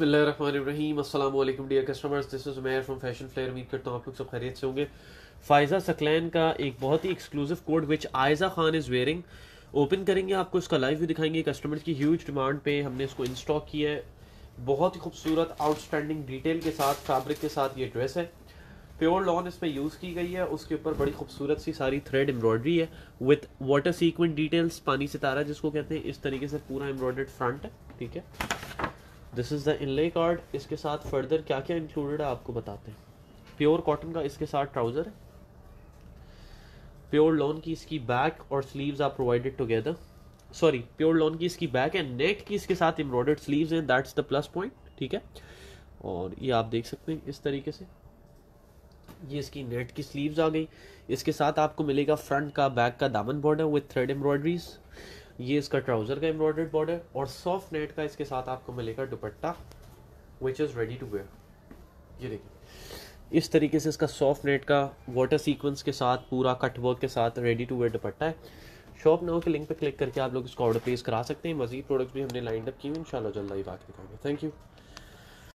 अस्सलाम dear customers this is Umair from Fashion Flair उम्मीद करता हूँ आप लोग सब खैरियत से होंगे फायज़ा सकलैन का एक बहुत ही exclusive code which Ayeza Khan is wearing open करेंगे आपको इसका लाइव भी दिखाएंगे कस्टमर्स की ह्यूज डिमांड पे हमने इसको इंस्टॉक किया है बहुत ही खूबसूरत आउटस्टैंडिंग डिटेल के साथ फैब्रिक के साथ ये ड्रेस है प्योर लॉन इसमें यूज़ की गई है उसके ऊपर बड़ी खूबसूरत सी सारी थ्रेड एम्ब्रॉयडरी है विथ वाटर सीक्वेंट डिटेल्स पानी सितारा जिसको कहते हैं इस तरीके से पूरा एम्ब्रॉयडर्ड फ्रंट है ठीक है this is the inlay card इसके साथ फर्दर क्या क्या इंक्लूडेड है आपको बताते हैं प्योर कॉटन का इसके साथ ट्राउज़र है प्योर लोन की इसकी बैक और sleeves are provided together sorry pure lawn की इसकी बैक एंड नेक की इसके साथ एम्ब्रॉयडर्ड स्लीव्स हैं दैट्स द प्लस पॉइंट ठीक है और ये आप देख सकते हैं इस तरीके से ये इसकी नेट की स्लीव्स आ गई इसके साथ आपको मिलेगा फ्रंट का बैक का दामन बॉर्डर विथ थ्रेड एम्ब्रॉयडरीज ये इसका ट्राउज़र का एम्ब्रॉयडर्ड बॉर्डर और सॉफ्ट नेट का इसके साथ आपको मिलेगा dupatta which is ready to wear ये देखिए इस तरीके से इसका सॉफ्ट नेट का वाटर सीक्वेंस के साथ पूरा कटवर्क के साथ रेडी टू वेयर दुपट्टा है शॉप नाउ के लिंक पर क्लिक करके आप लोग इसका ऑर्डर प्लेस करा सकते हैं मजीद प्रोडक्ट्स भी हमने लाइंड अप की इन शाला जल्द ही बात दिखाएंगे थैंक यू